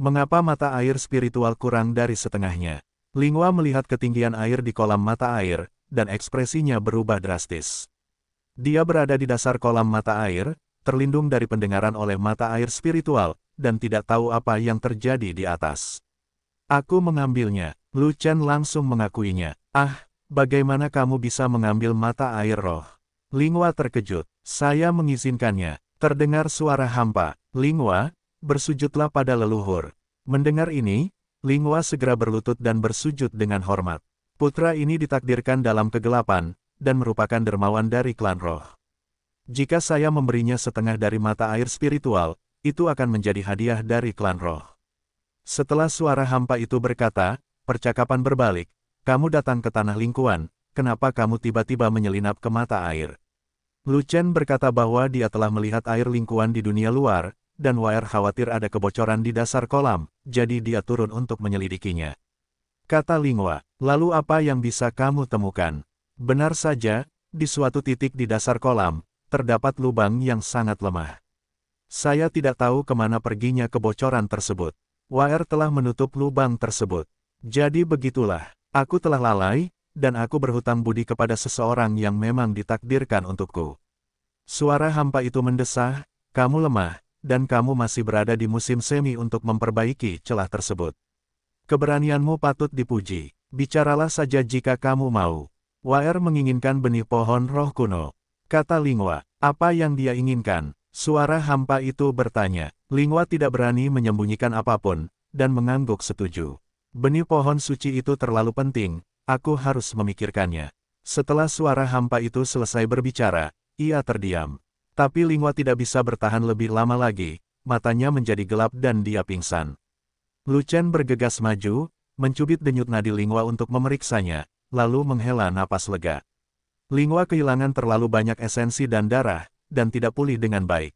Mengapa mata air spiritual kurang dari setengahnya? Lingua melihat ketinggian air di kolam mata air, dan ekspresinya berubah drastis. Dia berada di dasar kolam mata air, terlindung dari pendengaran oleh mata air spiritual, dan tidak tahu apa yang terjadi di atas. Aku mengambilnya, Lu Chen langsung mengakuinya. Ah, bagaimana kamu bisa mengambil mata air roh? Lingua terkejut, saya mengizinkannya. Terdengar suara hampa, Lingua, bersujudlah pada leluhur. Mendengar ini, Lingua segera berlutut dan bersujud dengan hormat. Putra ini ditakdirkan dalam kegelapan, dan merupakan dermawan dari klan roh. Jika saya memberinya setengah dari mata air spiritual, itu akan menjadi hadiah dari klan roh. Setelah suara hampa itu berkata, percakapan berbalik, kamu datang ke tanah lingkuan, kenapa kamu tiba-tiba menyelinap ke mata air? Lu Chen berkata bahwa dia telah melihat air lingkuan di dunia luar, dan Waer khawatir ada kebocoran di dasar kolam, jadi dia turun untuk menyelidikinya. Kata Lingwa, lalu apa yang bisa kamu temukan? Benar saja, di suatu titik di dasar kolam, terdapat lubang yang sangat lemah. Saya tidak tahu kemana perginya kebocoran tersebut. Waer telah menutup lubang tersebut. Jadi begitulah, aku telah lalai, dan aku berhutang budi kepada seseorang yang memang ditakdirkan untukku. Suara hampa itu mendesah, kamu lemah, dan kamu masih berada di musim semi untuk memperbaiki celah tersebut. Keberanianmu patut dipuji. Bicaralah saja jika kamu mau. Waer menginginkan benih pohon roh kuno. Kata Lingwa, apa yang dia inginkan? Suara hampa itu bertanya. Lingwa tidak berani menyembunyikan apapun, dan mengangguk setuju. Benih pohon suci itu terlalu penting, aku harus memikirkannya. Setelah suara hampa itu selesai berbicara, ia terdiam. Tapi Lingua tidak bisa bertahan lebih lama lagi, matanya menjadi gelap dan dia pingsan. Chen bergegas maju, mencubit denyut nadi Lingua untuk memeriksanya, lalu menghela napas lega. Lingua kehilangan terlalu banyak esensi dan darah, dan tidak pulih dengan baik.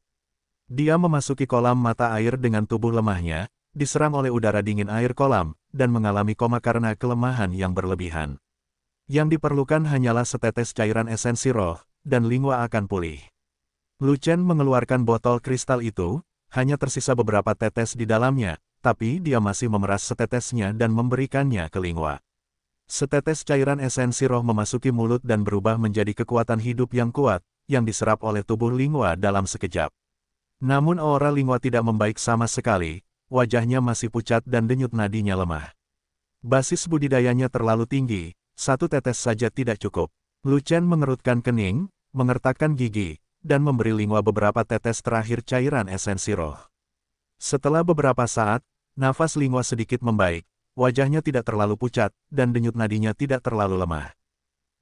Dia memasuki kolam mata air dengan tubuh lemahnya, diserang oleh udara dingin air kolam, dan mengalami koma karena kelemahan yang berlebihan. Yang diperlukan hanyalah setetes cairan esensi roh, dan Lingua akan pulih. Lu Chen mengeluarkan botol kristal itu, hanya tersisa beberapa tetes di dalamnya, tapi dia masih memeras setetesnya dan memberikannya ke Lingwa. Setetes cairan esensi roh memasuki mulut dan berubah menjadi kekuatan hidup yang kuat, yang diserap oleh tubuh Lingwa dalam sekejap. Namun aura Lingwa tidak membaik sama sekali, wajahnya masih pucat dan denyut nadinya lemah. Basis budidayanya terlalu tinggi, satu tetes saja tidak cukup. Lu Chen mengerutkan kening, mengertakkan gigi, dan memberi lingua beberapa tetes terakhir cairan esensi roh. Setelah beberapa saat, nafas lingua sedikit membaik, wajahnya tidak terlalu pucat, dan denyut nadinya tidak terlalu lemah.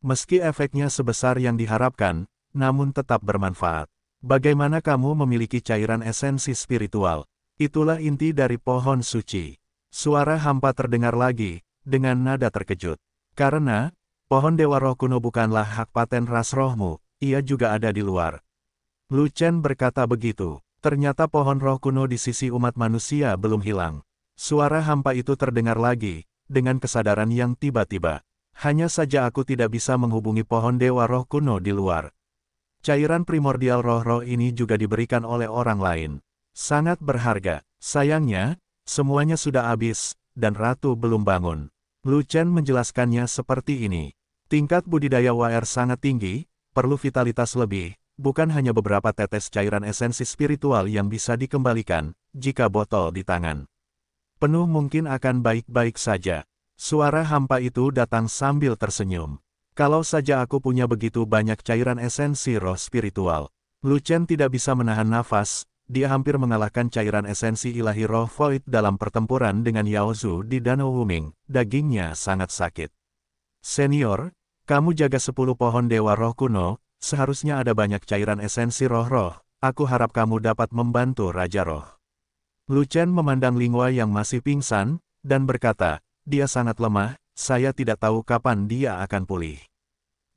Meski efeknya sebesar yang diharapkan, namun tetap bermanfaat. Bagaimana kamu memiliki cairan esensi spiritual? Itulah inti dari pohon suci. Suara hampa terdengar lagi, dengan nada terkejut. Karena, pohon dewa roh kuno bukanlah hak paten ras rohmu, ia juga ada di luar, Lu Chen berkata begitu. Ternyata pohon roh kuno di sisi umat manusia belum hilang. Suara hampa itu terdengar lagi, dengan kesadaran yang tiba-tiba. Hanya saja aku tidak bisa menghubungi pohon dewa roh kuno di luar. Cairan primordial roh-roh ini juga diberikan oleh orang lain. Sangat berharga. Sayangnya, semuanya sudah habis, dan ratu belum bangun. Lu Chen menjelaskannya seperti ini. Tingkat budidaya WR sangat tinggi, perlu vitalitas lebih, bukan hanya beberapa tetes cairan esensi spiritual yang bisa dikembalikan, jika botol di tangan. Penuh mungkin akan baik-baik saja. Suara hampa itu datang sambil tersenyum. Kalau saja aku punya begitu banyak cairan esensi roh spiritual. Lucen tidak bisa menahan nafas, dia hampir mengalahkan cairan esensi ilahi roh void dalam pertempuran dengan Yao Zhu di Danau Wuming, dagingnya sangat sakit. Senior, kamu jaga sepuluh pohon dewa roh kuno, Seharusnya ada banyak cairan esensi roh-roh, aku harap kamu dapat membantu Raja Roh. Lu Chen memandang Lingua yang masih pingsan, dan berkata, dia sangat lemah, saya tidak tahu kapan dia akan pulih.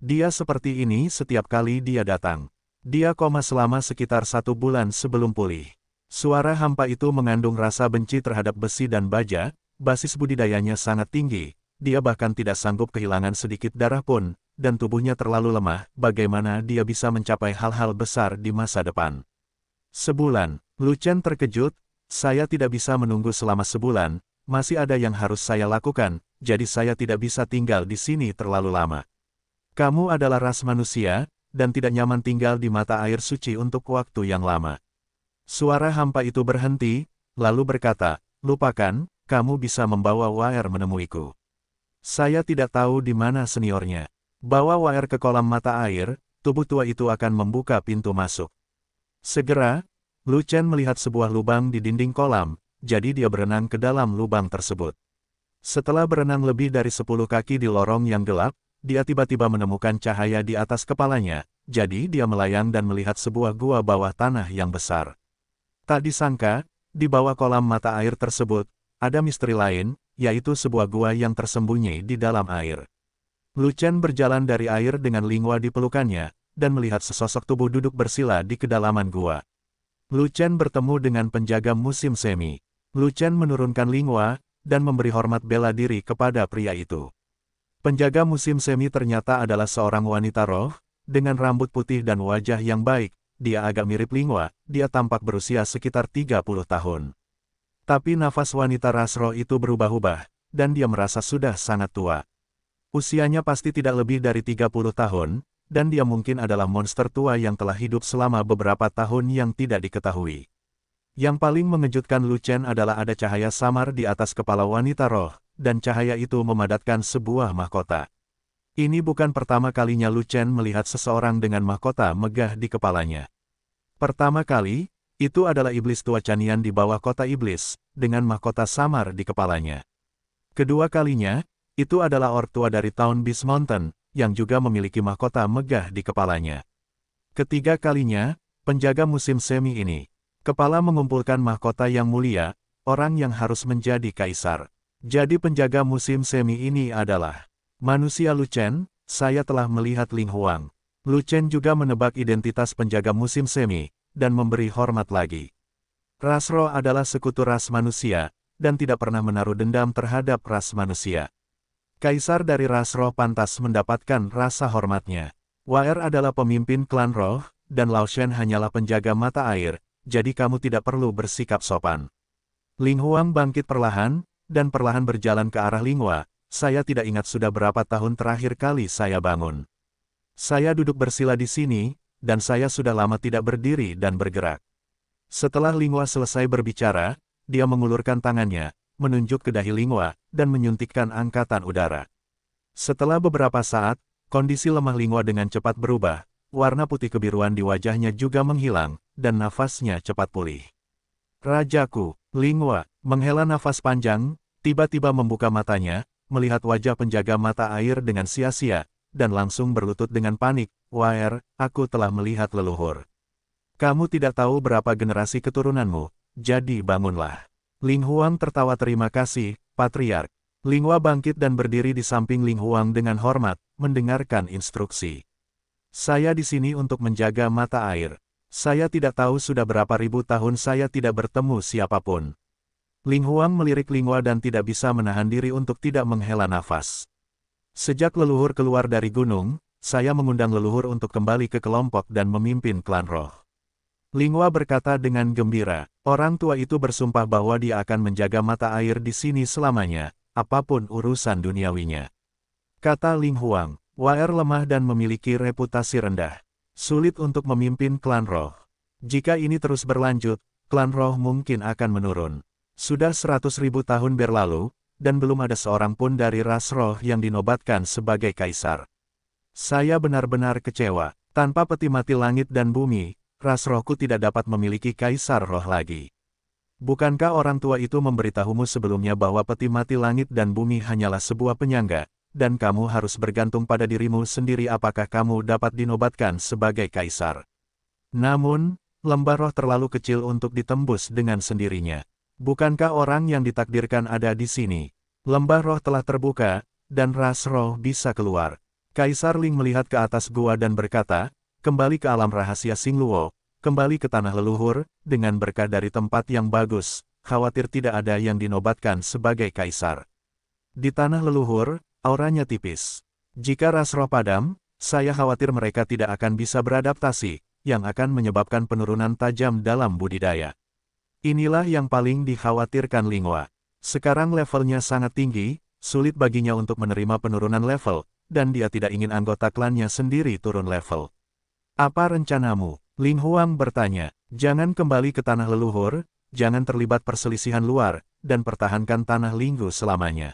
Dia seperti ini setiap kali dia datang. Dia koma selama sekitar satu bulan sebelum pulih. Suara hampa itu mengandung rasa benci terhadap besi dan baja, basis budidayanya sangat tinggi, dia bahkan tidak sanggup kehilangan sedikit darah pun, dan tubuhnya terlalu lemah, bagaimana dia bisa mencapai hal-hal besar di masa depan. Sebulan, Lu Chen terkejut, saya tidak bisa menunggu selama sebulan, masih ada yang harus saya lakukan, jadi saya tidak bisa tinggal di sini terlalu lama. Kamu adalah ras manusia, dan tidak nyaman tinggal di mata air suci untuk waktu yang lama. Suara hampa itu berhenti, lalu berkata, lupakan, kamu bisa membawa Waer menemuiku. Saya tidak tahu di mana seniornya. Bawa Waer ke kolam mata air, tubuh tua itu akan membuka pintu masuk. Segera, Lu Chen melihat sebuah lubang di dinding kolam, jadi dia berenang ke dalam lubang tersebut. Setelah berenang lebih dari sepuluh kaki di lorong yang gelap, dia tiba-tiba menemukan cahaya di atas kepalanya, jadi dia melayang dan melihat sebuah gua bawah tanah yang besar. Tak disangka, di bawah kolam mata air tersebut, ada misteri lain, yaitu sebuah gua yang tersembunyi di dalam air. Lucian berjalan dari air dengan Lingua di pelukannya, dan melihat sesosok tubuh duduk bersila di kedalaman gua. Lucian bertemu dengan penjaga musim semi. Lucian menurunkan Lingua, dan memberi hormat bela diri kepada pria itu. Penjaga musim semi ternyata adalah seorang wanita roh, dengan rambut putih dan wajah yang baik, dia agak mirip Lingua, dia tampak berusia sekitar 30 tahun. Tapi nafas wanita Rasro itu berubah-ubah, dan dia merasa sudah sangat tua. Usianya pasti tidak lebih dari 30 tahun, dan dia mungkin adalah monster tua yang telah hidup selama beberapa tahun yang tidak diketahui. Yang paling mengejutkan Lu Chen adalah ada cahaya samar di atas kepala wanita roh, dan cahaya itu memadatkan sebuah mahkota. Ini bukan pertama kalinya Lu Chen melihat seseorang dengan mahkota megah di kepalanya. Pertama kali, itu adalah iblis tua Canian di bawah kota iblis, dengan mahkota samar di kepalanya. Kedua kalinya, itu adalah ortua dari Town Beast Mountain, yang juga memiliki mahkota megah di kepalanya. Ketiga kalinya, penjaga musim semi ini, kepala mengumpulkan mahkota yang mulia, orang yang harus menjadi kaisar. Jadi penjaga musim semi ini adalah manusia Lucen, saya telah melihat Ling Huang. Lucen juga menebak identitas penjaga musim semi, dan memberi hormat lagi. Rasro adalah sekutu ras manusia, dan tidak pernah menaruh dendam terhadap ras manusia. Kaisar dari ras roh pantas mendapatkan rasa hormatnya. Waer adalah pemimpin klan roh, dan Lao Shen hanyalah penjaga mata air, jadi kamu tidak perlu bersikap sopan. Ling Huang bangkit perlahan, dan perlahan berjalan ke arah Linghua, saya tidak ingat sudah berapa tahun terakhir kali saya bangun. Saya duduk bersila di sini, dan saya sudah lama tidak berdiri dan bergerak. Setelah Linghua selesai berbicara, dia mengulurkan tangannya, menunjuk ke dahi Lingua, dan menyuntikkan angkatan udara. Setelah beberapa saat, kondisi lemah Lingua dengan cepat berubah, warna putih kebiruan di wajahnya juga menghilang, dan nafasnya cepat pulih. Rajaku, Lingua, menghela nafas panjang, tiba-tiba membuka matanya, melihat wajah penjaga mata air dengan sia-sia, dan langsung berlutut dengan panik, Waer, aku telah melihat leluhur. Kamu tidak tahu berapa generasi keturunanmu, jadi bangunlah. Ling Huang tertawa terima kasih, Patriark. Ling Lingwa bangkit dan berdiri di samping Ling Huang dengan hormat, mendengarkan instruksi. Saya di sini untuk menjaga mata air. Saya tidak tahu sudah berapa ribu tahun saya tidak bertemu siapapun. Ling Huang melirik Ling Lingwa dan tidak bisa menahan diri untuk tidak menghela nafas. Sejak leluhur keluar dari gunung, saya mengundang leluhur untuk kembali ke kelompok dan memimpin klan roh. Lingua berkata dengan gembira, orang tua itu bersumpah bahwa dia akan menjaga mata air di sini selamanya, apapun urusan duniawinya. Kata Ling Huang, Waer lemah dan memiliki reputasi rendah. Sulit untuk memimpin klan roh. Jika ini terus berlanjut, klan roh mungkin akan menurun. Sudah seratus ribu tahun berlalu, dan belum ada seorang pun dari ras roh yang dinobatkan sebagai kaisar. Saya benar-benar kecewa, tanpa peti mati langit dan bumi, ras rohku tidak dapat memiliki kaisar roh lagi. Bukankah orang tua itu memberitahumu sebelumnya bahwa peti mati langit dan bumi hanyalah sebuah penyangga, dan kamu harus bergantung pada dirimu sendiri apakah kamu dapat dinobatkan sebagai kaisar. Namun, lembah roh terlalu kecil untuk ditembus dengan sendirinya. Bukankah orang yang ditakdirkan ada di sini? Lembah roh telah terbuka, dan ras roh bisa keluar. Kaisar Ling melihat ke atas gua dan berkata, kembali ke alam rahasia Singluo, kembali ke tanah leluhur, dengan berkah dari tempat yang bagus, khawatir tidak ada yang dinobatkan sebagai kaisar. Di tanah leluhur, auranya tipis. Jika ras roh padam, saya khawatir mereka tidak akan bisa beradaptasi, yang akan menyebabkan penurunan tajam dalam budidaya. Inilah yang paling dikhawatirkan Lingua. Sekarang levelnya sangat tinggi, sulit baginya untuk menerima penurunan level, dan dia tidak ingin anggota klannya sendiri turun level. Apa rencanamu? Lin Huang bertanya. Jangan kembali ke tanah leluhur, jangan terlibat perselisihan luar, dan pertahankan tanah Linggu selamanya.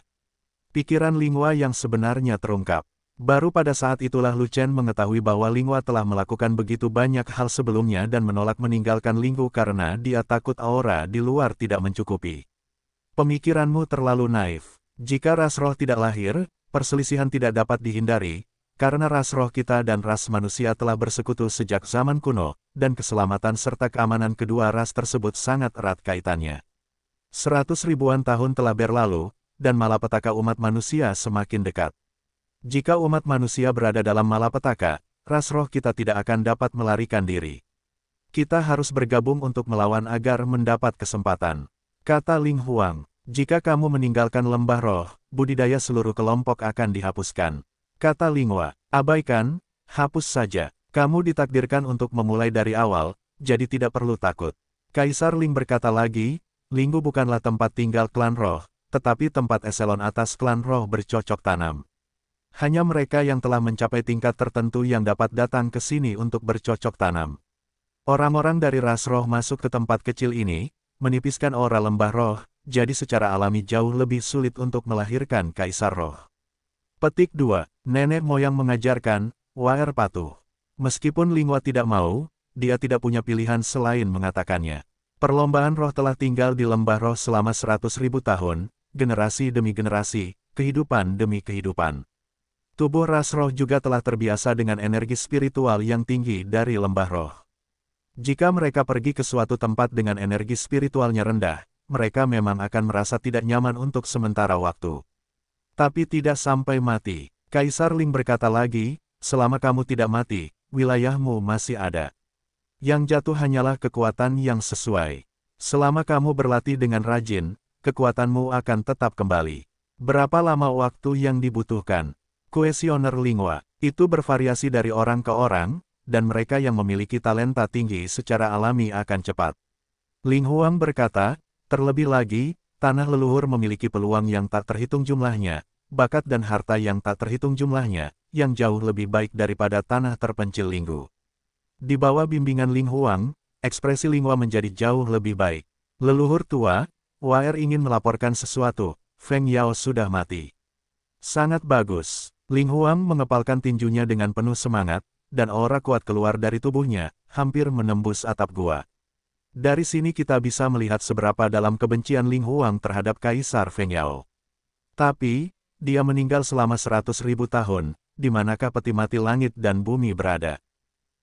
Pikiran Lingwa yang sebenarnya terungkap. Baru pada saat itulah Lu mengetahui bahwa Lingwa telah melakukan begitu banyak hal sebelumnya dan menolak meninggalkan Linggu karena dia takut aura di luar tidak mencukupi. Pemikiranmu terlalu naif. Jika ras tidak lahir, perselisihan tidak dapat dihindari, karena ras roh kita dan ras manusia telah bersekutu sejak zaman kuno, dan keselamatan serta keamanan kedua ras tersebut sangat erat kaitannya. Seratus ribuan tahun telah berlalu, dan malapetaka umat manusia semakin dekat. Jika umat manusia berada dalam malapetaka, ras roh kita tidak akan dapat melarikan diri. Kita harus bergabung untuk melawan agar mendapat kesempatan. Kata Ling Huang, jika kamu meninggalkan lembah roh, budidaya seluruh kelompok akan dihapuskan. Kata Lingua, abaikan, hapus saja. Kamu ditakdirkan untuk memulai dari awal, jadi tidak perlu takut. Kaisar Ling berkata lagi, Linggu bukanlah tempat tinggal klan roh, tetapi tempat eselon atas klan roh bercocok tanam. Hanya mereka yang telah mencapai tingkat tertentu yang dapat datang ke sini untuk bercocok tanam. Orang-orang dari ras roh masuk ke tempat kecil ini, menipiskan aura lembah roh, jadi secara alami jauh lebih sulit untuk melahirkan kaisar roh. Petik 2. Nenek moyang mengajarkan, Waer patuh. Meskipun Lingua tidak mau, dia tidak punya pilihan selain mengatakannya. Perlombaan roh telah tinggal di lembah roh selama seratus ribu tahun, generasi demi generasi, kehidupan demi kehidupan. Tubuh ras roh juga telah terbiasa dengan energi spiritual yang tinggi dari lembah roh. Jika mereka pergi ke suatu tempat dengan energi spiritualnya rendah, mereka memang akan merasa tidak nyaman untuk sementara waktu. Tapi tidak sampai mati. Kaisar Ling berkata lagi, selama kamu tidak mati, wilayahmu masih ada. Yang jatuh hanyalah kekuatan yang sesuai. Selama kamu berlatih dengan rajin, kekuatanmu akan tetap kembali. Berapa lama waktu yang dibutuhkan? Kuesioner Lingwa, itu bervariasi dari orang ke orang, dan mereka yang memiliki talenta tinggi secara alami akan cepat. Ling Huang berkata, terlebih lagi, Tanah leluhur memiliki peluang yang tak terhitung jumlahnya, bakat dan harta yang tak terhitung jumlahnya, yang jauh lebih baik daripada tanah terpencil Linggu. Di bawah bimbingan Ling Huang, ekspresi Lingwa menjadi jauh lebih baik. Leluhur tua, Waer ingin melaporkan sesuatu, Feng Yao sudah mati. Sangat bagus. Ling Huang mengepalkan tinjunya dengan penuh semangat, dan aura kuat keluar dari tubuhnya, hampir menembus atap gua. Dari sini kita bisa melihat seberapa dalam kebencian Ling Huang terhadap Kaisar Feng Yao. Tapi, dia meninggal selama seratus ribu tahun, di manakah peti mati langit dan bumi berada?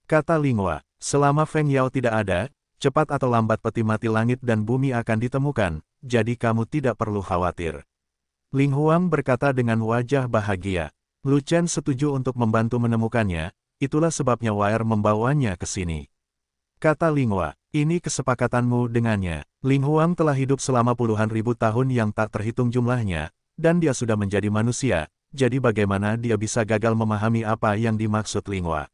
Kata Ling Hua, selama Feng Yao tidak ada, cepat atau lambat peti mati langit dan bumi akan ditemukan, jadi kamu tidak perlu khawatir. Ling Huang berkata dengan wajah bahagia. Lu Chen setuju untuk membantu menemukannya, itulah sebabnya Wire membawanya ke sini. Kata Linghua, ini kesepakatanmu dengannya. Ling Huang telah hidup selama puluhan ribu tahun yang tak terhitung jumlahnya, dan dia sudah menjadi manusia, jadi bagaimana dia bisa gagal memahami apa yang dimaksud Linghua?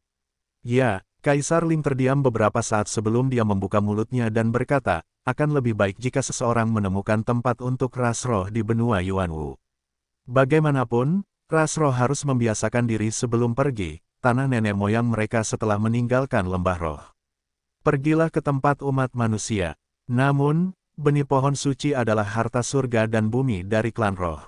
Ya, Kaisar Ling terdiam beberapa saat sebelum dia membuka mulutnya dan berkata, akan lebih baik jika seseorang menemukan tempat untuk ras roh di benua Yuanwu. Bagaimanapun, ras roh harus membiasakan diri sebelum pergi, tanah nenek moyang mereka setelah meninggalkan lembah roh pergilah ke tempat umat manusia. Namun, benih pohon suci adalah harta surga dan bumi dari klan roh.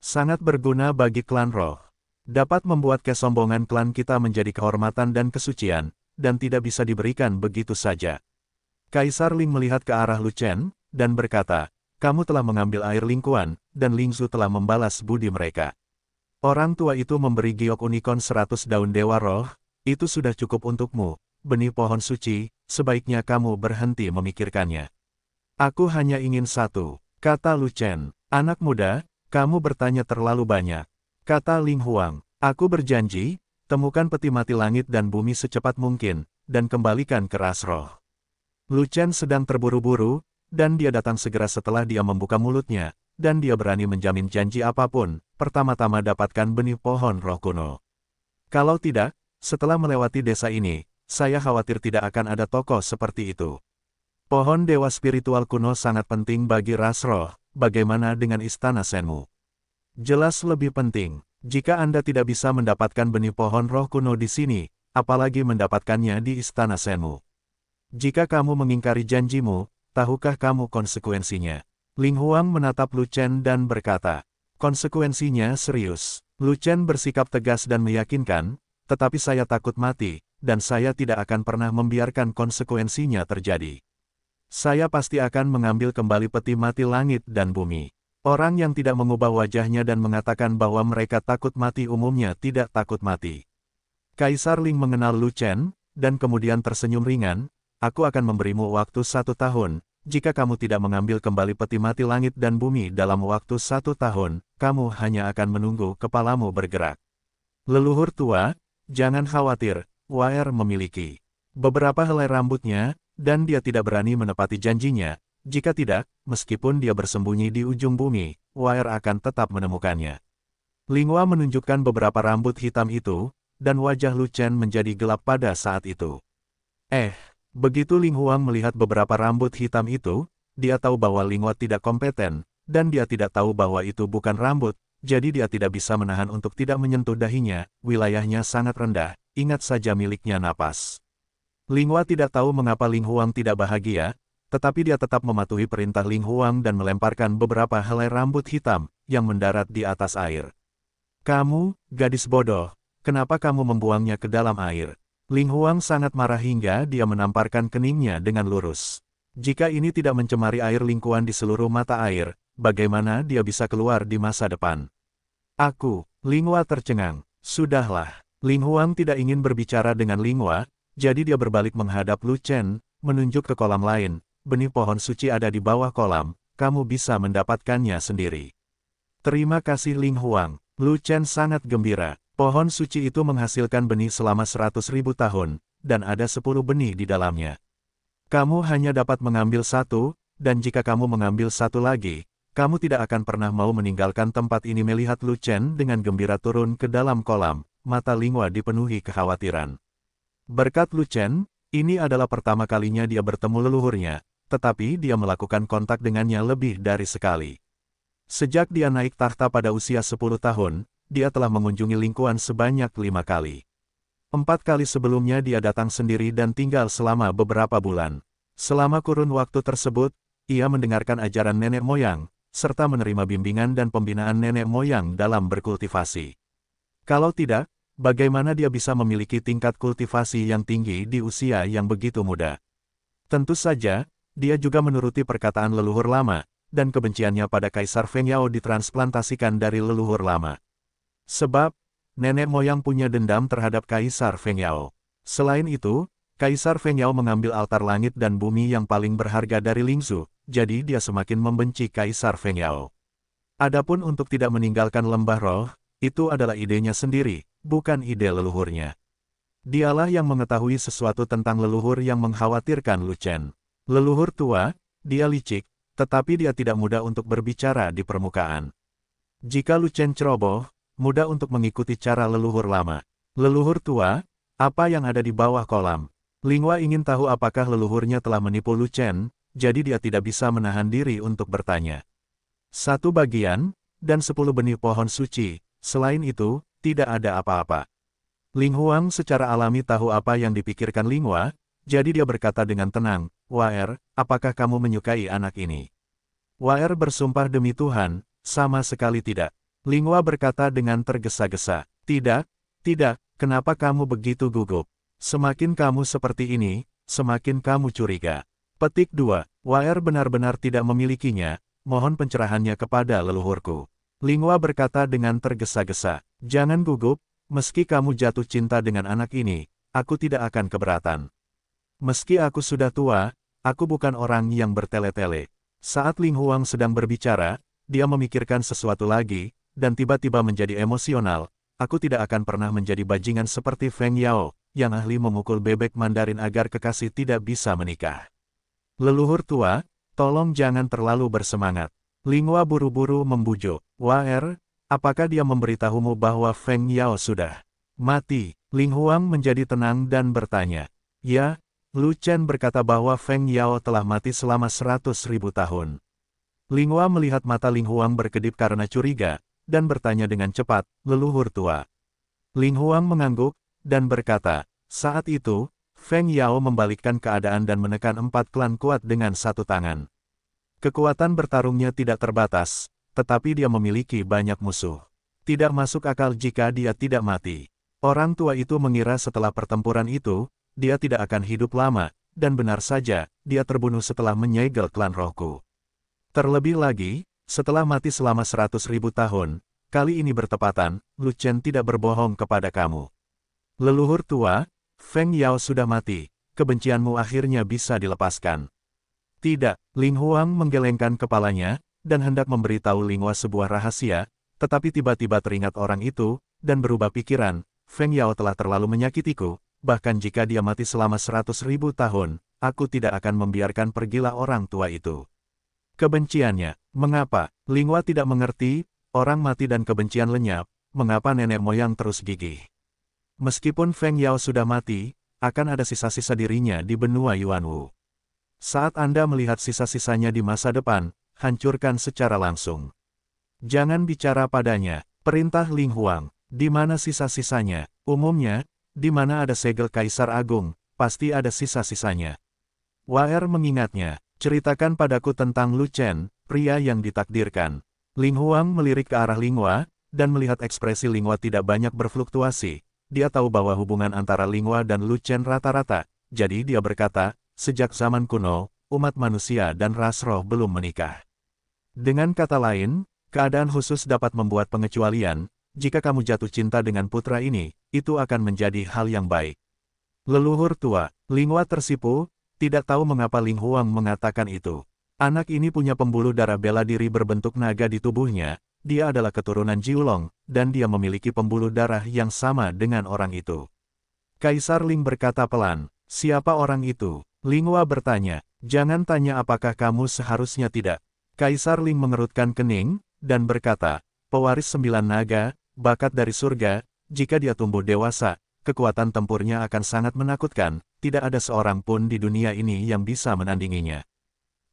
Sangat berguna bagi klan roh. Dapat membuat kesombongan klan kita menjadi kehormatan dan kesucian, dan tidak bisa diberikan begitu saja. Kaisar Ling melihat ke arah Lu dan berkata, kamu telah mengambil air lingkuan, dan Lingzu telah membalas budi mereka. Orang tua itu memberi giok unicorn seratus daun dewa roh, itu sudah cukup untukmu, benih pohon suci, sebaiknya kamu berhenti memikirkannya. Aku hanya ingin satu, kata Lu Chen, Anak muda, kamu bertanya terlalu banyak. Kata Ling Huang, aku berjanji, temukan peti mati langit dan bumi secepat mungkin, dan kembalikan ke ras Rasroh. Chen sedang terburu-buru, dan dia datang segera setelah dia membuka mulutnya, dan dia berani menjamin janji apapun, pertama-tama dapatkan benih pohon roh kuno. Kalau tidak, setelah melewati desa ini, saya khawatir tidak akan ada tokoh seperti itu. Pohon dewa spiritual kuno sangat penting bagi ras roh. bagaimana dengan istana Senmu? Jelas lebih penting, jika Anda tidak bisa mendapatkan benih pohon roh kuno di sini, apalagi mendapatkannya di istana Senmu. Jika kamu mengingkari janjimu, tahukah kamu konsekuensinya? Ling Huang menatap Lu Chen dan berkata, konsekuensinya serius. Lu Chen bersikap tegas dan meyakinkan, tetapi saya takut mati, dan saya tidak akan pernah membiarkan konsekuensinya terjadi. Saya pasti akan mengambil kembali peti mati langit dan bumi. Orang yang tidak mengubah wajahnya dan mengatakan bahwa mereka takut mati umumnya tidak takut mati. Kaisar Ling mengenal Lu Chen, dan kemudian tersenyum ringan, aku akan memberimu waktu satu tahun, jika kamu tidak mengambil kembali peti mati langit dan bumi dalam waktu satu tahun, kamu hanya akan menunggu kepalamu bergerak. Leluhur tua, jangan khawatir, Wire memiliki beberapa helai rambutnya, dan dia tidak berani menepati janjinya. Jika tidak, meskipun dia bersembunyi di ujung bumi, Wire akan tetap menemukannya. Lingua menunjukkan beberapa rambut hitam itu, dan wajah Chen menjadi gelap pada saat itu. Eh, begitu Ling Huang melihat beberapa rambut hitam itu, dia tahu bahwa Lingua tidak kompeten, dan dia tidak tahu bahwa itu bukan rambut, jadi dia tidak bisa menahan untuk tidak menyentuh dahinya, wilayahnya sangat rendah, ingat saja miliknya napas. Linghua tidak tahu mengapa Ling Huang tidak bahagia, tetapi dia tetap mematuhi perintah Ling Huang dan melemparkan beberapa helai rambut hitam, yang mendarat di atas air. Kamu, gadis bodoh, kenapa kamu membuangnya ke dalam air? Ling Huang sangat marah hingga dia menamparkan keningnya dengan lurus. Jika ini tidak mencemari air lingkuan di seluruh mata air, bagaimana dia bisa keluar di masa depan. Aku, Linghua tercengang. Sudahlah, Ling tidak ingin berbicara dengan Linghua, jadi dia berbalik menghadap Lu Chen, menunjuk ke kolam lain, benih pohon suci ada di bawah kolam, kamu bisa mendapatkannya sendiri. Terima kasih Ling Huang, Lu Chen sangat gembira, pohon suci itu menghasilkan benih selama seratus ribu tahun, dan ada sepuluh benih di dalamnya. Kamu hanya dapat mengambil satu, dan jika kamu mengambil satu lagi, kamu tidak akan pernah mau meninggalkan tempat ini melihat Lu Chen dengan gembira turun ke dalam kolam, mata Lingwa dipenuhi kekhawatiran. Berkat Lu Chen, ini adalah pertama kalinya dia bertemu leluhurnya, tetapi dia melakukan kontak dengannya lebih dari sekali. Sejak dia naik tahta pada usia 10 tahun, dia telah mengunjungi lingkungan sebanyak lima kali. Empat kali sebelumnya dia datang sendiri dan tinggal selama beberapa bulan. Selama kurun waktu tersebut, ia mendengarkan ajaran nenek moyang, serta menerima bimbingan dan pembinaan nenek moyang dalam berkultivasi. Kalau tidak, bagaimana dia bisa memiliki tingkat kultivasi yang tinggi di usia yang begitu muda? Tentu saja, dia juga menuruti perkataan leluhur lama, dan kebenciannya pada Kaisar Feng Yao ditransplantasikan dari leluhur lama. Sebab, nenek moyang punya dendam terhadap Kaisar Feng Yao. Selain itu, Kaisar Feng Yao mengambil altar langit dan bumi yang paling berharga dari Lingzu, jadi dia semakin membenci Kaisar Feng Yao. Adapun untuk tidak meninggalkan lembah roh, itu adalah idenya sendiri, bukan ide leluhurnya. Dialah yang mengetahui sesuatu tentang leluhur yang mengkhawatirkan Lu Chen. Leluhur tua, dia licik, tetapi dia tidak mudah untuk berbicara di permukaan. Jika Lu Chen ceroboh, mudah untuk mengikuti cara leluhur lama. Leluhur tua, apa yang ada di bawah kolam, Lingwa ingin tahu apakah leluhurnya telah menipu Lu Chen, jadi dia tidak bisa menahan diri untuk bertanya. Satu bagian, dan sepuluh benih pohon suci, selain itu, tidak ada apa-apa. Ling Huang secara alami tahu apa yang dipikirkan Lingwa, jadi dia berkata dengan tenang, Waer, apakah kamu menyukai anak ini? Waer bersumpah demi Tuhan, sama sekali tidak. Lingwa berkata dengan tergesa-gesa, tidak, tidak, kenapa kamu begitu gugup? Semakin kamu seperti ini, semakin kamu curiga. Petik 2. Waer benar-benar tidak memilikinya, mohon pencerahannya kepada leluhurku. Lingua berkata dengan tergesa-gesa, jangan gugup, meski kamu jatuh cinta dengan anak ini, aku tidak akan keberatan. Meski aku sudah tua, aku bukan orang yang bertele-tele. Saat Ling Huang sedang berbicara, dia memikirkan sesuatu lagi, dan tiba-tiba menjadi emosional, aku tidak akan pernah menjadi bajingan seperti Feng Yao, yang ahli memukul bebek Mandarin agar kekasih tidak bisa menikah. Leluhur tua, tolong jangan terlalu bersemangat. Lingwa buru-buru membujuk, Waer, apakah dia memberitahumu bahwa Feng Yao sudah mati? Ling Huang menjadi tenang dan bertanya. Ya, Lu Chen berkata bahwa Feng Yao telah mati selama seratus ribu tahun. Ling Hua melihat mata Ling Huang berkedip karena curiga, dan bertanya dengan cepat, leluhur tua. Ling Huang mengangguk, dan berkata, saat itu, Feng Yao membalikkan keadaan dan menekan empat klan kuat dengan satu tangan. Kekuatan bertarungnya tidak terbatas, tetapi dia memiliki banyak musuh. Tidak masuk akal jika dia tidak mati. Orang tua itu mengira setelah pertempuran itu, dia tidak akan hidup lama, dan benar saja, dia terbunuh setelah menyegel klan rohku. Terlebih lagi, setelah mati selama seratus ribu tahun, kali ini bertepatan, Lu Chen tidak berbohong kepada kamu. Leluhur tua, Feng Yao sudah mati, kebencianmu akhirnya bisa dilepaskan. Tidak, Ling Huang menggelengkan kepalanya, dan hendak memberitahu Ling Hua sebuah rahasia, tetapi tiba-tiba teringat orang itu, dan berubah pikiran, Feng Yao telah terlalu menyakitiku, bahkan jika dia mati selama seratus ribu tahun, aku tidak akan membiarkan pergilah orang tua itu. Kebenciannya, mengapa, Ling Wa tidak mengerti, orang mati dan kebencian lenyap, mengapa nenek moyang terus gigih. Meskipun Feng Yao sudah mati, akan ada sisa-sisa dirinya di benua Yuanwu. Saat Anda melihat sisa-sisanya di masa depan, hancurkan secara langsung. Jangan bicara padanya, perintah Ling Huang, di mana sisa-sisanya, umumnya, di mana ada segel Kaisar Agung, pasti ada sisa-sisanya. Waer mengingatnya, ceritakan padaku tentang Lu Chen, pria yang ditakdirkan. Ling Huang melirik ke arah Lingwa, dan melihat ekspresi Lingwa tidak banyak berfluktuasi, dia tahu bahwa hubungan antara Lingua dan Lu rata-rata, jadi dia berkata, sejak zaman kuno, umat manusia dan ras roh belum menikah. Dengan kata lain, keadaan khusus dapat membuat pengecualian, jika kamu jatuh cinta dengan putra ini, itu akan menjadi hal yang baik. Leluhur tua, Lingua tersipu, tidak tahu mengapa Ling Huang mengatakan itu. Anak ini punya pembuluh darah bela diri berbentuk naga di tubuhnya, dia adalah keturunan Jiulong, dan dia memiliki pembuluh darah yang sama dengan orang itu. Kaisar Ling berkata pelan, siapa orang itu? Lingwa bertanya, jangan tanya apakah kamu seharusnya tidak. Kaisar Ling mengerutkan kening, dan berkata, pewaris sembilan naga, bakat dari surga, jika dia tumbuh dewasa, kekuatan tempurnya akan sangat menakutkan, tidak ada seorang pun di dunia ini yang bisa menandinginya.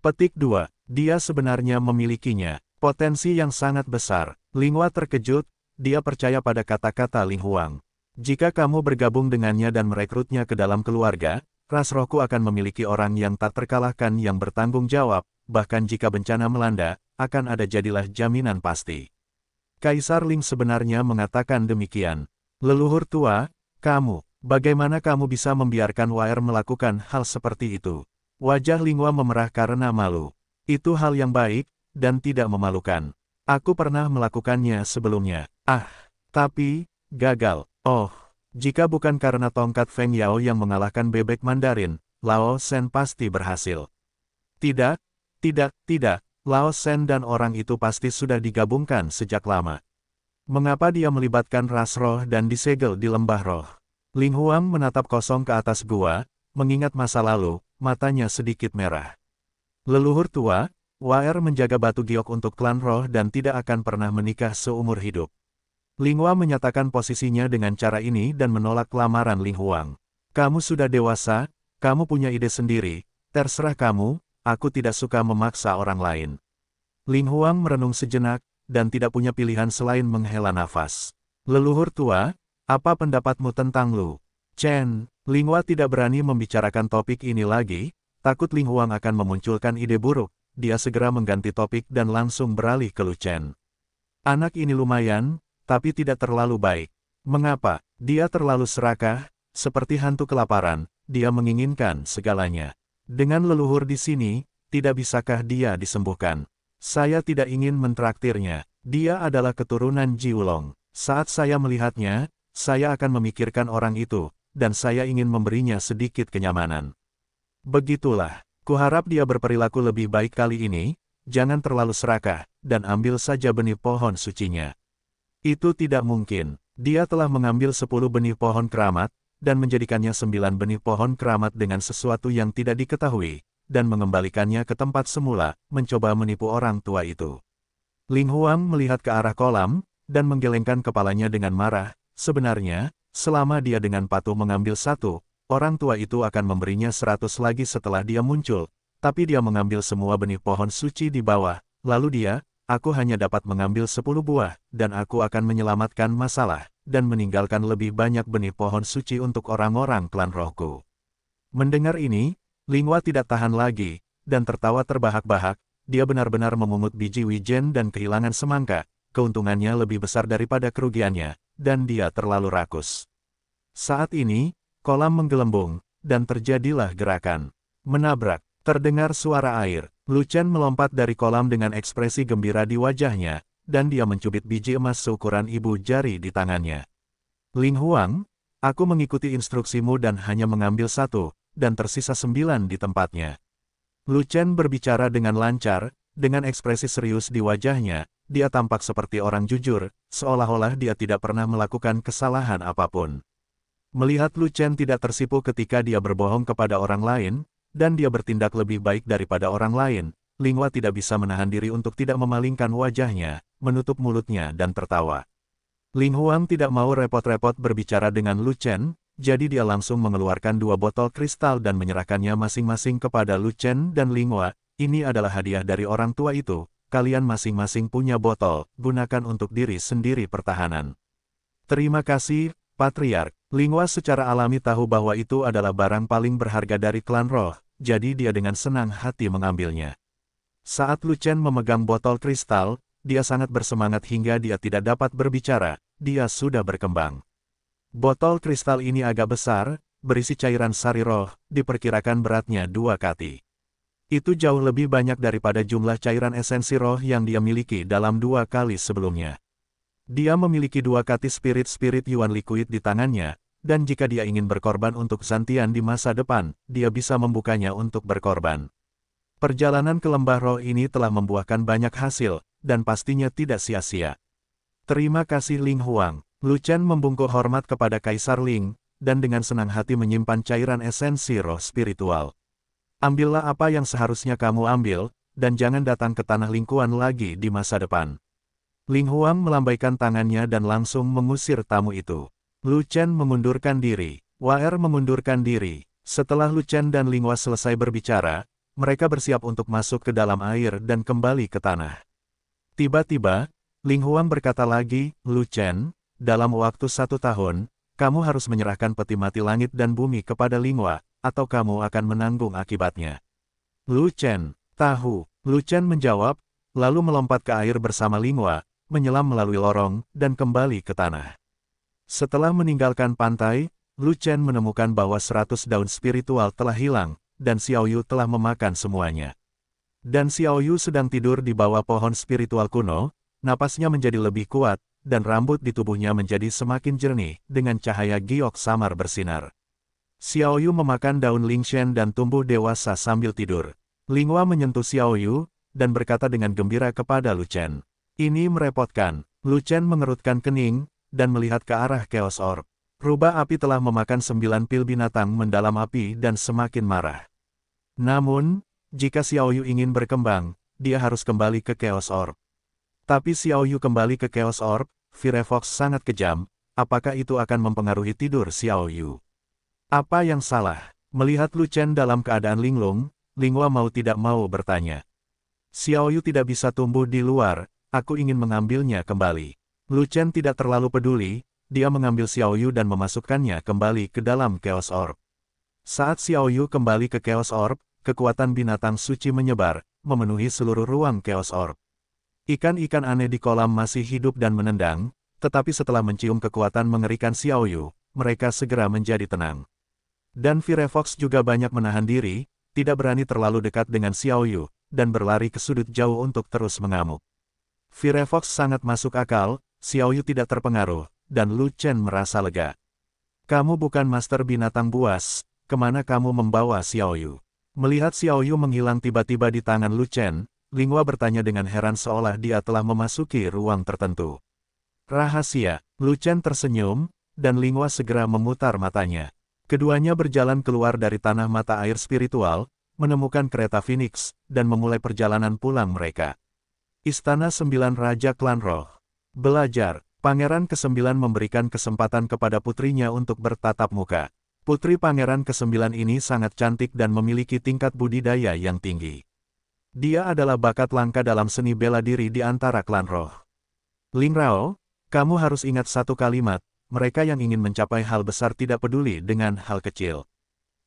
Petik 2, dia sebenarnya memilikinya, Potensi yang sangat besar, Linghua terkejut, dia percaya pada kata-kata Ling Huang. Jika kamu bergabung dengannya dan merekrutnya ke dalam keluarga, ras rohku akan memiliki orang yang tak terkalahkan yang bertanggung jawab, bahkan jika bencana melanda, akan ada jadilah jaminan pasti. Kaisar Ling sebenarnya mengatakan demikian. Leluhur tua, kamu, bagaimana kamu bisa membiarkan Wair melakukan hal seperti itu? Wajah Lingwa memerah karena malu. Itu hal yang baik, dan tidak memalukan. Aku pernah melakukannya sebelumnya. Ah, tapi, gagal. Oh, jika bukan karena tongkat Feng Yao yang mengalahkan bebek Mandarin, Lao Shen pasti berhasil. Tidak, tidak, tidak, Lao Shen dan orang itu pasti sudah digabungkan sejak lama. Mengapa dia melibatkan ras roh dan disegel di lembah roh? Ling Huang menatap kosong ke atas gua, mengingat masa lalu, matanya sedikit merah. Leluhur tua, Waer menjaga batu giok untuk klan roh dan tidak akan pernah menikah seumur hidup. Linghua menyatakan posisinya dengan cara ini dan menolak lamaran Linghuang. Kamu sudah dewasa, kamu punya ide sendiri, terserah kamu, aku tidak suka memaksa orang lain. Linghuang merenung sejenak, dan tidak punya pilihan selain menghela nafas. Leluhur tua, apa pendapatmu tentang Lu? Chen, Linghua tidak berani membicarakan topik ini lagi, takut Linghuang akan memunculkan ide buruk, dia segera mengganti topik dan langsung beralih ke lucen. Anak ini lumayan, tapi tidak terlalu baik. Mengapa? Dia terlalu serakah, seperti hantu kelaparan, dia menginginkan segalanya. Dengan leluhur di sini, tidak bisakah dia disembuhkan? Saya tidak ingin mentraktirnya. Dia adalah keturunan Jiulong. Saat saya melihatnya, saya akan memikirkan orang itu, dan saya ingin memberinya sedikit kenyamanan. Begitulah. Kuharap dia berperilaku lebih baik kali ini, jangan terlalu serakah, dan ambil saja benih pohon sucinya. Itu tidak mungkin. Dia telah mengambil sepuluh benih pohon keramat, dan menjadikannya sembilan benih pohon keramat dengan sesuatu yang tidak diketahui, dan mengembalikannya ke tempat semula, mencoba menipu orang tua itu. Ling Huang melihat ke arah kolam, dan menggelengkan kepalanya dengan marah, sebenarnya, selama dia dengan patuh mengambil satu, orang tua itu akan memberinya seratus lagi setelah dia muncul, tapi dia mengambil semua benih pohon suci di bawah, lalu dia, aku hanya dapat mengambil sepuluh buah, dan aku akan menyelamatkan masalah, dan meninggalkan lebih banyak benih pohon suci untuk orang-orang klan rohku. Mendengar ini, Lingwa tidak tahan lagi, dan tertawa terbahak-bahak, dia benar-benar memungut biji wijen dan kehilangan semangka, keuntungannya lebih besar daripada kerugiannya, dan dia terlalu rakus. Saat ini, kolam menggelembung, dan terjadilah gerakan. Menabrak, terdengar suara air, Lucian melompat dari kolam dengan ekspresi gembira di wajahnya, dan dia mencubit biji emas seukuran ibu jari di tangannya. Ling Huang, aku mengikuti instruksimu dan hanya mengambil satu, dan tersisa sembilan di tempatnya. Lucian berbicara dengan lancar, dengan ekspresi serius di wajahnya, dia tampak seperti orang jujur, seolah-olah dia tidak pernah melakukan kesalahan apapun. Melihat Lu Chen tidak tersipu ketika dia berbohong kepada orang lain, dan dia bertindak lebih baik daripada orang lain, Lingwa tidak bisa menahan diri untuk tidak memalingkan wajahnya, menutup mulutnya dan tertawa. Ling Huang tidak mau repot-repot berbicara dengan Lu Chen, jadi dia langsung mengeluarkan dua botol kristal dan menyerahkannya masing-masing kepada Lu Chen dan Ling Lingwa. Ini adalah hadiah dari orang tua itu, kalian masing-masing punya botol, gunakan untuk diri sendiri pertahanan. Terima kasih, Patriark. Lingua secara alami tahu bahwa itu adalah barang paling berharga dari klan roh, jadi dia dengan senang hati mengambilnya. Saat Lucen memegang botol kristal, dia sangat bersemangat hingga dia tidak dapat berbicara, dia sudah berkembang. Botol kristal ini agak besar, berisi cairan sari roh, diperkirakan beratnya dua kati. Itu jauh lebih banyak daripada jumlah cairan esensi roh yang dia miliki dalam dua kali sebelumnya. Dia memiliki dua kati spirit-spirit Yuan Liquid di tangannya, dan jika dia ingin berkorban untuk Zantian di masa depan, dia bisa membukanya untuk berkorban. Perjalanan ke lembah roh ini telah membuahkan banyak hasil, dan pastinya tidak sia-sia. Terima kasih Ling Huang. Lu Chen membungkuk hormat kepada Kaisar Ling, dan dengan senang hati menyimpan cairan esensi roh spiritual. Ambillah apa yang seharusnya kamu ambil, dan jangan datang ke tanah lingkuan lagi di masa depan. Ling Huang melambaikan tangannya dan langsung mengusir tamu itu. Lu Chen mengundurkan diri, Waer mengundurkan diri. Setelah Lu Chen dan Lingwa selesai berbicara, mereka bersiap untuk masuk ke dalam air dan kembali ke tanah. Tiba-tiba, Ling Huang berkata lagi, Lu Chen, dalam waktu satu tahun, kamu harus menyerahkan peti mati langit dan bumi kepada Lingwa, atau kamu akan menanggung akibatnya. Lu Chen, tahu, Lu Chen menjawab, lalu melompat ke air bersama Lingwa, menyelam melalui lorong, dan kembali ke tanah. Setelah meninggalkan pantai, Lu Chen menemukan bahwa seratus daun spiritual telah hilang, dan Xiao Yu telah memakan semuanya. Dan Xiao Yu sedang tidur di bawah pohon spiritual kuno, napasnya menjadi lebih kuat, dan rambut di tubuhnya menjadi semakin jernih dengan cahaya giok samar bersinar. Xiao Yu memakan daun Ling Shen dan tumbuh dewasa sambil tidur. Ling Lingwa menyentuh Xiao Yu dan berkata dengan gembira kepada Lu Chen. Ini merepotkan. Lucen mengerutkan kening, dan melihat ke arah Chaos Orb. Rubah api telah memakan sembilan pil binatang mendalam api dan semakin marah. Namun, jika Xiaoyu ingin berkembang, dia harus kembali ke Chaos Orb. Tapi Xiaoyu kembali ke Chaos Orb, Firefox sangat kejam, apakah itu akan mempengaruhi tidur Xiaoyu? Apa yang salah? Melihat Lucen dalam keadaan linglung, Lingua mau tidak mau bertanya. Xiaoyu tidak bisa tumbuh di luar, aku ingin mengambilnya kembali. Lu Chen tidak terlalu peduli, dia mengambil Xiao Yu dan memasukkannya kembali ke dalam Chaos Orb. Saat Xiao Yu kembali ke Chaos Orb, kekuatan binatang suci menyebar, memenuhi seluruh ruang Chaos Orb. Ikan-ikan aneh di kolam masih hidup dan menendang, tetapi setelah mencium kekuatan mengerikan Xiao Yu, mereka segera menjadi tenang. Dan Firefox juga banyak menahan diri, tidak berani terlalu dekat dengan Xiao Yu, dan berlari ke sudut jauh untuk terus mengamuk. Firefox sangat masuk akal, Xiaoyu tidak terpengaruh, dan Lu Chen merasa lega. Kamu bukan master binatang buas, kemana kamu membawa Xiaoyu? Melihat Xiaoyu menghilang tiba-tiba di tangan Lu Chen, Lingwa bertanya dengan heran seolah dia telah memasuki ruang tertentu. Rahasia, Lu Chen tersenyum, dan Lingwa segera memutar matanya. Keduanya berjalan keluar dari tanah mata air spiritual, menemukan kereta Phoenix, dan memulai perjalanan pulang mereka. Istana Sembilan Raja Klan Roh. Belajar, Pangeran Kesembilan memberikan kesempatan kepada putrinya untuk bertatap muka. Putri Pangeran Kesembilan ini sangat cantik dan memiliki tingkat budidaya yang tinggi. Dia adalah bakat langka dalam seni bela diri di antara klan roh. Ling Rao, kamu harus ingat satu kalimat, mereka yang ingin mencapai hal besar tidak peduli dengan hal kecil.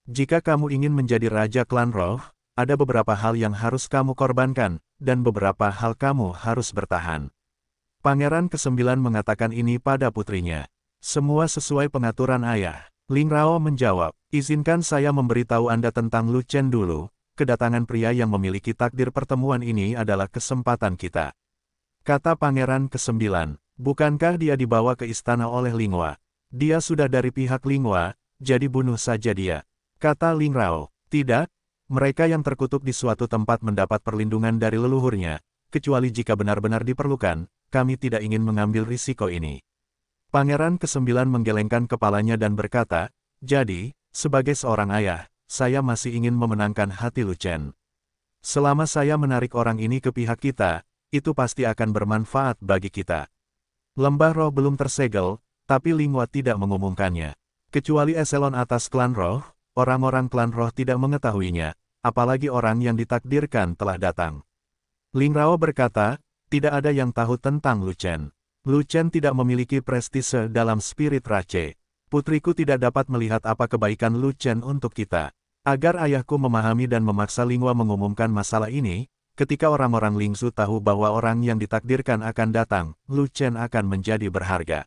Jika kamu ingin menjadi raja klan roh, ada beberapa hal yang harus kamu korbankan, dan beberapa hal kamu harus bertahan. Pangeran kesembilan mengatakan ini pada putrinya. Semua sesuai pengaturan ayah. Ling Rao menjawab, izinkan saya memberitahu Anda tentang Lu Chen dulu, kedatangan pria yang memiliki takdir pertemuan ini adalah kesempatan kita. Kata Pangeran kesembilan, bukankah dia dibawa ke istana oleh Lingwa? Dia sudah dari pihak Lingwa, jadi bunuh saja dia. Kata Ling Rao, tidak, mereka yang terkutuk di suatu tempat mendapat perlindungan dari leluhurnya, kecuali jika benar-benar diperlukan, kami tidak ingin mengambil risiko ini. Pangeran kesembilan menggelengkan kepalanya dan berkata, jadi, sebagai seorang ayah, saya masih ingin memenangkan hati Lucen. Selama saya menarik orang ini ke pihak kita, itu pasti akan bermanfaat bagi kita. Lembah roh belum tersegel, tapi Lingua tidak mengumumkannya. Kecuali eselon atas klan roh, orang-orang klan roh tidak mengetahuinya, apalagi orang yang ditakdirkan telah datang. Ling Rao berkata, tidak ada yang tahu tentang Lu Chen. Lu Chen tidak memiliki prestise dalam spirit race. Putriku tidak dapat melihat apa kebaikan Lu Chen untuk kita. Agar ayahku memahami dan memaksa Lingwa mengumumkan masalah ini, ketika orang-orang Lingzu tahu bahwa orang yang ditakdirkan akan datang, Lu Chen akan menjadi berharga.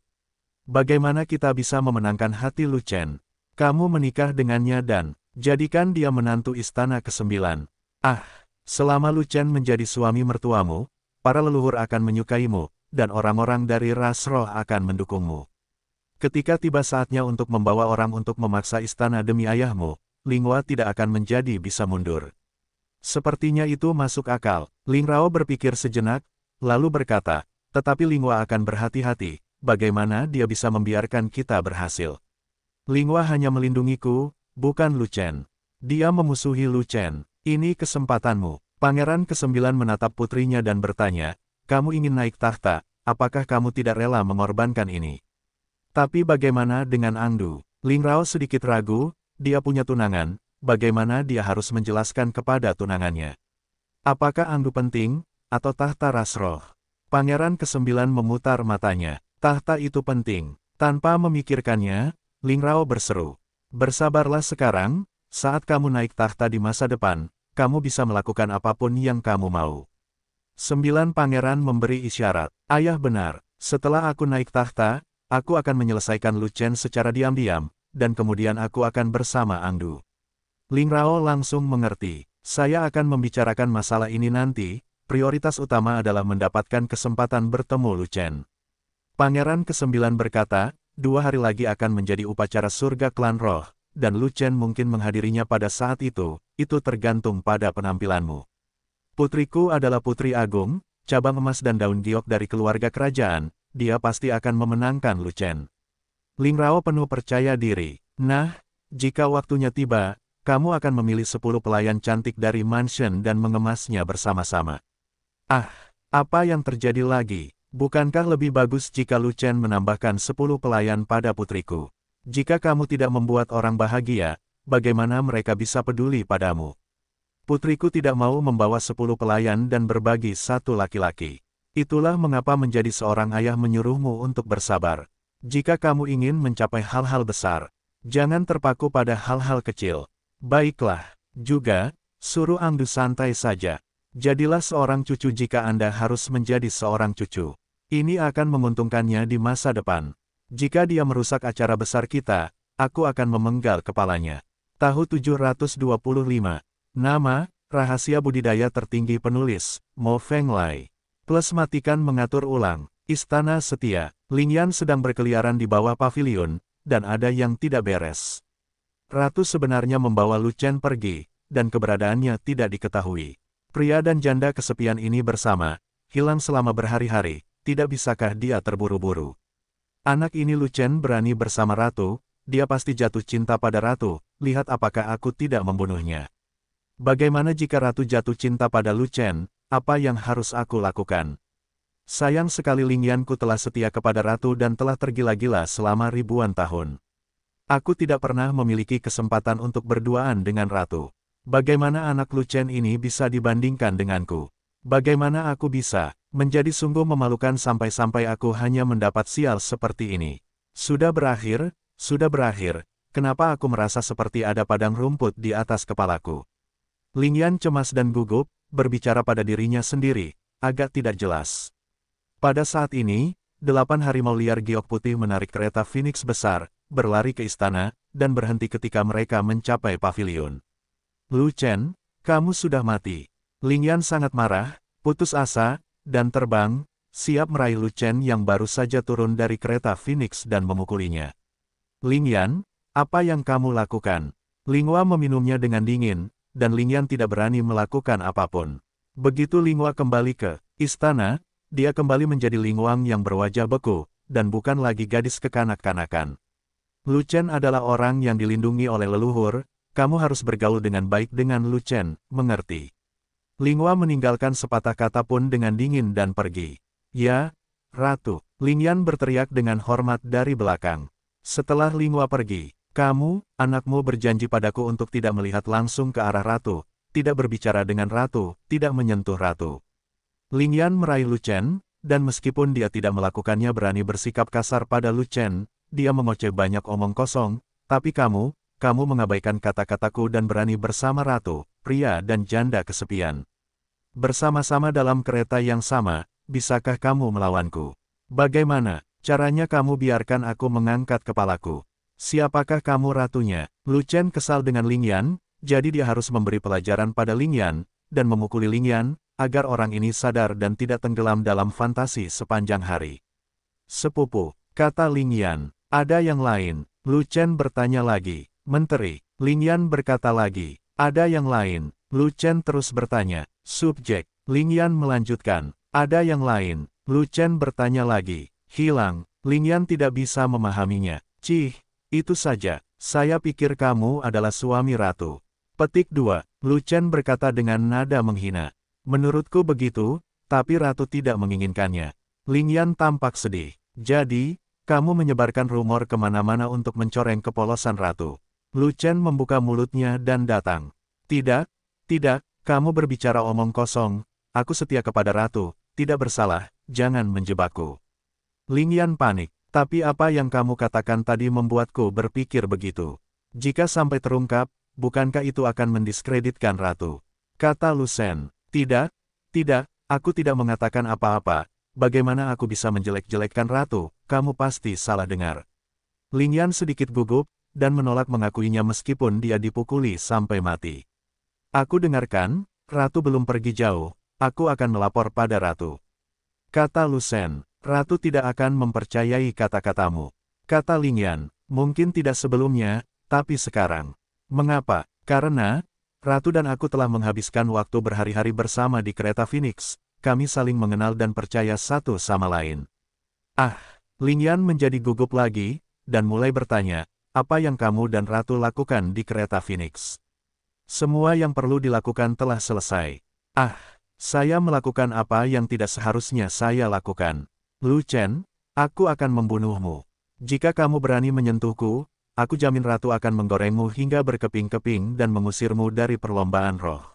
Bagaimana kita bisa memenangkan hati Lu Chen? Kamu menikah dengannya dan jadikan dia menantu istana ke-9. Ah, selama Lu menjadi suami mertuamu, para leluhur akan menyukaimu, dan orang-orang dari ras roh akan mendukungmu. Ketika tiba saatnya untuk membawa orang untuk memaksa istana demi ayahmu, Lingwa tidak akan menjadi bisa mundur. Sepertinya itu masuk akal, Ling Rao berpikir sejenak, lalu berkata, tetapi Lingwa akan berhati-hati, bagaimana dia bisa membiarkan kita berhasil. Lingwa hanya melindungiku, bukan Lucen. Dia memusuhi Lucen. Ini kesempatanmu. Pangeran kesembilan menatap putrinya dan bertanya, kamu ingin naik tahta, apakah kamu tidak rela mengorbankan ini? Tapi bagaimana dengan Ling Rao sedikit ragu, dia punya tunangan, bagaimana dia harus menjelaskan kepada tunangannya? Apakah Angdu penting, atau tahta Rasroh? Pangeran kesembilan memutar matanya, tahta itu penting. Tanpa memikirkannya, Ling Rao berseru. Bersabarlah sekarang, saat kamu naik tahta di masa depan, kamu bisa melakukan apapun yang kamu mau. Sembilan pangeran memberi isyarat, ayah benar, setelah aku naik tahta, aku akan menyelesaikan Luchen secara diam-diam, dan kemudian aku akan bersama Angdu. Rao langsung mengerti, saya akan membicarakan masalah ini nanti, prioritas utama adalah mendapatkan kesempatan bertemu Luchen. Pangeran ke-9 berkata, dua hari lagi akan menjadi upacara surga klan roh, dan Lu Chen mungkin menghadirinya pada saat itu, itu tergantung pada penampilanmu. Putriku adalah Putri Agung, cabang emas dan daun giok dari keluarga kerajaan, dia pasti akan memenangkan Lu Chen. Ling Rao penuh percaya diri. Nah, jika waktunya tiba, kamu akan memilih sepuluh pelayan cantik dari mansion dan mengemasnya bersama-sama. Ah, apa yang terjadi lagi? Bukankah lebih bagus jika Lu Chen menambahkan 10 pelayan pada putriku? Jika kamu tidak membuat orang bahagia, bagaimana mereka bisa peduli padamu? Putriku tidak mau membawa 10 pelayan dan berbagi satu laki-laki. Itulah mengapa menjadi seorang ayah menyuruhmu untuk bersabar. Jika kamu ingin mencapai hal-hal besar, jangan terpaku pada hal-hal kecil. Baiklah, juga, suruh Angdu santai saja. Jadilah seorang cucu jika Anda harus menjadi seorang cucu. Ini akan menguntungkannya di masa depan. Jika dia merusak acara besar kita, aku akan memenggal kepalanya. Tahu 725. Nama, rahasia budidaya tertinggi penulis, Mo Feng Lai. Plus matikan mengatur ulang, istana setia, Ling Yan sedang berkeliaran di bawah pavilion, dan ada yang tidak beres. Ratu sebenarnya membawa Lucen pergi, dan keberadaannya tidak diketahui. Pria dan janda kesepian ini bersama, hilang selama berhari-hari, tidak bisakah dia terburu-buru? Anak ini Lucen berani bersama Ratu, dia pasti jatuh cinta pada Ratu, lihat apakah aku tidak membunuhnya. Bagaimana jika Ratu jatuh cinta pada Lucen, apa yang harus aku lakukan? Sayang sekali Lingyanku telah setia kepada ratu dan telah tergila-gila selama ribuan tahun. Aku tidak pernah memiliki kesempatan untuk berduaan dengan ratu. Bagaimana anak Lucen ini bisa dibandingkan denganku? Bagaimana aku bisa, menjadi sungguh memalukan sampai-sampai aku hanya mendapat sial seperti ini. Sudah berakhir, sudah berakhir, kenapa aku merasa seperti ada padang rumput di atas kepalaku. Lingyan cemas dan gugup, berbicara pada dirinya sendiri, agak tidak jelas. Pada saat ini, delapan harimau liar giok putih menarik kereta Phoenix besar, berlari ke istana, dan berhenti ketika mereka mencapai pavilion. Lu Chen, kamu sudah mati. Lingyan sangat marah, putus asa, dan terbang, siap meraih Lu Chen yang baru saja turun dari kereta Phoenix dan memukulinya. Lingyan, apa yang kamu lakukan? Lingwa meminumnya dengan dingin, dan Lingyan tidak berani melakukan apapun. Begitu Lingwa kembali ke istana, dia kembali menjadi Lingwang yang berwajah beku, dan bukan lagi gadis kekanak-kanakan. Lu Chen adalah orang yang dilindungi oleh leluhur, kamu harus bergaul dengan baik dengan Lu Chen, mengerti? Lingua meninggalkan sepatah kata pun dengan dingin dan pergi. Ya, Ratu, Lingyan berteriak dengan hormat dari belakang. Setelah Lingua pergi, kamu, anakmu berjanji padaku untuk tidak melihat langsung ke arah Ratu, tidak berbicara dengan Ratu, tidak menyentuh Ratu. Lingyan meraih Lucen, dan meskipun dia tidak melakukannya berani bersikap kasar pada Lucen, dia mengoceh banyak omong kosong, tapi kamu, kamu mengabaikan kata-kataku dan berani bersama Ratu, pria dan janda kesepian. Bersama-sama dalam kereta yang sama, bisakah kamu melawanku? Bagaimana caranya kamu biarkan aku mengangkat kepalaku? Siapakah kamu ratunya? Lu Chen kesal dengan Ling Yan, jadi dia harus memberi pelajaran pada Ling Yan, dan memukuli Ling Yan, agar orang ini sadar dan tidak tenggelam dalam fantasi sepanjang hari. Sepupu, kata Ling Yan, ada yang lain, Lu Chen bertanya lagi. Menteri, Ling Yan berkata lagi, ada yang lain, Lu Chen terus bertanya. Subjek, Ling Yan melanjutkan. Ada yang lain, Lu Chen bertanya lagi. Hilang, Ling Yan tidak bisa memahaminya. Cih, itu saja, saya pikir kamu adalah suami ratu. Petik 2, Lu Chen berkata dengan nada menghina. Menurutku begitu, tapi ratu tidak menginginkannya. Ling Yan tampak sedih. Jadi, kamu menyebarkan rumor kemana-mana untuk mencoreng kepolosan ratu. Lu Chen membuka mulutnya dan datang. Tidak, tidak, kamu berbicara omong kosong, aku setia kepada ratu, tidak bersalah, jangan menjebakku. Ling Yan panik, tapi apa yang kamu katakan tadi membuatku berpikir begitu. Jika sampai terungkap, bukankah itu akan mendiskreditkan ratu? Kata Lu Sen, tidak, tidak, aku tidak mengatakan apa-apa, bagaimana aku bisa menjelek-jelekkan ratu, kamu pasti salah dengar. Ling Yan sedikit gugup, dan menolak mengakuinya meskipun dia dipukuli sampai mati. Aku dengarkan, Ratu belum pergi jauh, aku akan melapor pada Ratu. Kata Lusen, Ratu tidak akan mempercayai kata-katamu. Kata Lingyan, mungkin tidak sebelumnya, tapi sekarang. Mengapa? Karena, Ratu dan aku telah menghabiskan waktu berhari-hari bersama di kereta Phoenix, kami saling mengenal dan percaya satu sama lain. Ah, Lingyan menjadi gugup lagi, dan mulai bertanya, apa yang kamu dan Ratu lakukan di kereta Phoenix. Semua yang perlu dilakukan telah selesai. Ah, saya melakukan apa yang tidak seharusnya saya lakukan. Lu Chen, aku akan membunuhmu. Jika kamu berani menyentuhku, aku jamin Ratu akan menggorengmu hingga berkeping-keping dan mengusirmu dari perlombaan roh.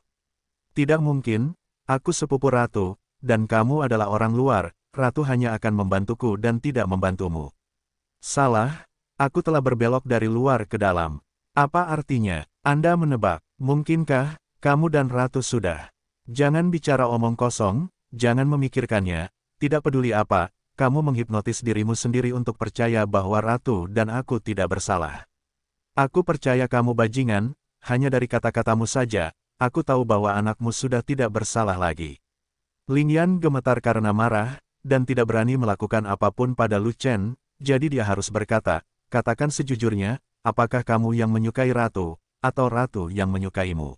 Tidak mungkin, aku sepupu Ratu, dan kamu adalah orang luar, Ratu hanya akan membantuku dan tidak membantumu. Salah, Aku telah berbelok dari luar ke dalam. Apa artinya? Anda menebak. Mungkinkah, kamu dan Ratu sudah? Jangan bicara omong kosong, jangan memikirkannya. Tidak peduli apa, kamu menghipnotis dirimu sendiri untuk percaya bahwa Ratu dan aku tidak bersalah. Aku percaya kamu bajingan, hanya dari kata-katamu saja, aku tahu bahwa anakmu sudah tidak bersalah lagi. Lingyan gemetar karena marah, dan tidak berani melakukan apapun pada Lu Chen, jadi dia harus berkata, Katakan sejujurnya, apakah kamu yang menyukai ratu, atau ratu yang menyukaimu?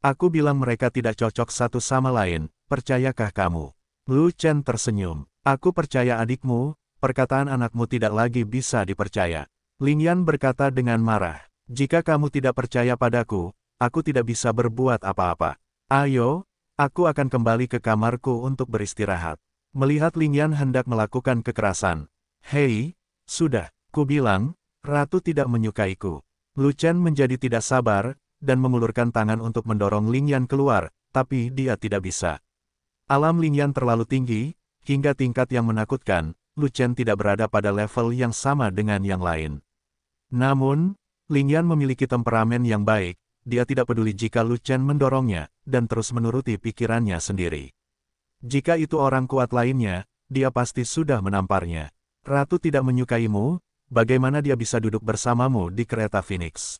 Aku bilang mereka tidak cocok satu sama lain, percayakah kamu? Lu Chen tersenyum. Aku percaya adikmu, perkataan anakmu tidak lagi bisa dipercaya. Ling Yan berkata dengan marah, jika kamu tidak percaya padaku, aku tidak bisa berbuat apa-apa. Ayo, aku akan kembali ke kamarku untuk beristirahat. Melihat Ling Yan hendak melakukan kekerasan. Hei, sudah, Ku bilang, Ratu tidak menyukaiku. Lu Chen menjadi tidak sabar, dan mengulurkan tangan untuk mendorong Ling Yan keluar, tapi dia tidak bisa. Alam Ling Yan terlalu tinggi, hingga tingkat yang menakutkan, Lu Chen tidak berada pada level yang sama dengan yang lain. Namun, Ling Yan memiliki temperamen yang baik, dia tidak peduli jika Lu Chen mendorongnya, dan terus menuruti pikirannya sendiri. Jika itu orang kuat lainnya, dia pasti sudah menamparnya. Ratu tidak menyukaimu, bagaimana dia bisa duduk bersamamu di kereta Phoenix?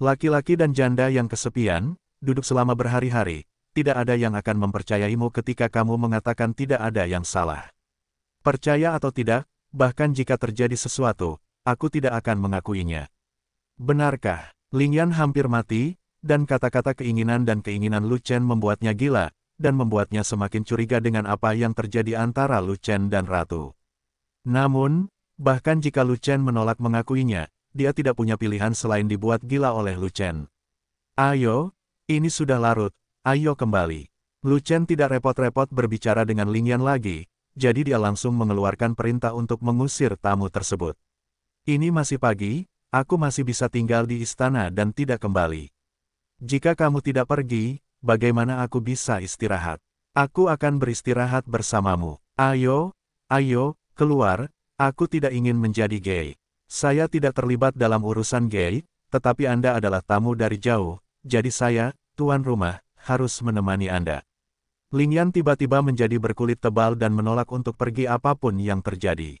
Laki-laki dan janda yang kesepian, duduk selama berhari-hari, tidak ada yang akan mempercayaimu ketika kamu mengatakan tidak ada yang salah. Percaya atau tidak, bahkan jika terjadi sesuatu, aku tidak akan mengakuinya. Benarkah, Ling Yan hampir mati, dan kata-kata keinginan dan keinginan Lu Chen membuatnya gila, dan membuatnya semakin curiga dengan apa yang terjadi antara Lu Chen dan Ratu. Namun, Bahkan jika Lu Chen menolak mengakuinya, dia tidak punya pilihan selain dibuat gila oleh Lu Chen. Ayo, ini sudah larut, ayo kembali. Lu Chen tidak repot-repot berbicara dengan Ling Yan lagi, jadi dia langsung mengeluarkan perintah untuk mengusir tamu tersebut. Ini masih pagi, aku masih bisa tinggal di istana dan tidak kembali. Jika kamu tidak pergi, bagaimana aku bisa istirahat? Aku akan beristirahat bersamamu. Ayo, ayo, keluar, Aku tidak ingin menjadi gay. Saya tidak terlibat dalam urusan gay, tetapi Anda adalah tamu dari jauh, jadi saya, tuan rumah, harus menemani Anda. Lingyan tiba-tiba menjadi berkulit tebal dan menolak untuk pergi apapun yang terjadi.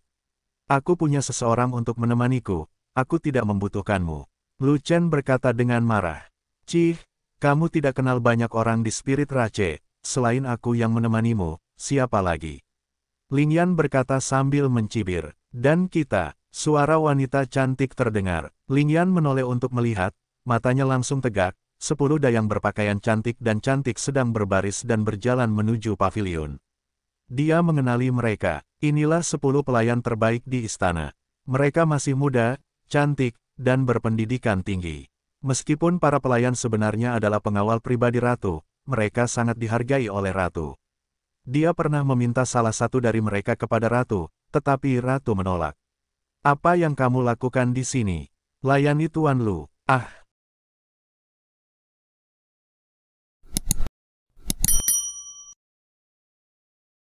Aku punya seseorang untuk menemaniku, aku tidak membutuhkanmu. Lu Chen berkata dengan marah. Cih, kamu tidak kenal banyak orang di spirit Race selain aku yang menemanimu, siapa lagi? Ling Yan berkata sambil mencibir. Dan kita, suara wanita cantik terdengar. Ling Yan menoleh untuk melihat, matanya langsung tegak, sepuluh dayang berpakaian cantik dan cantik sedang berbaris dan berjalan menuju pavilion. Dia mengenali mereka, inilah sepuluh pelayan terbaik di istana. Mereka masih muda, cantik, dan berpendidikan tinggi. Meskipun para pelayan sebenarnya adalah pengawal pribadi ratu, mereka sangat dihargai oleh ratu. Dia pernah meminta salah satu dari mereka kepada Ratu, tetapi Ratu menolak. Apa yang kamu lakukan di sini? Layani Tuan Lu. Ah!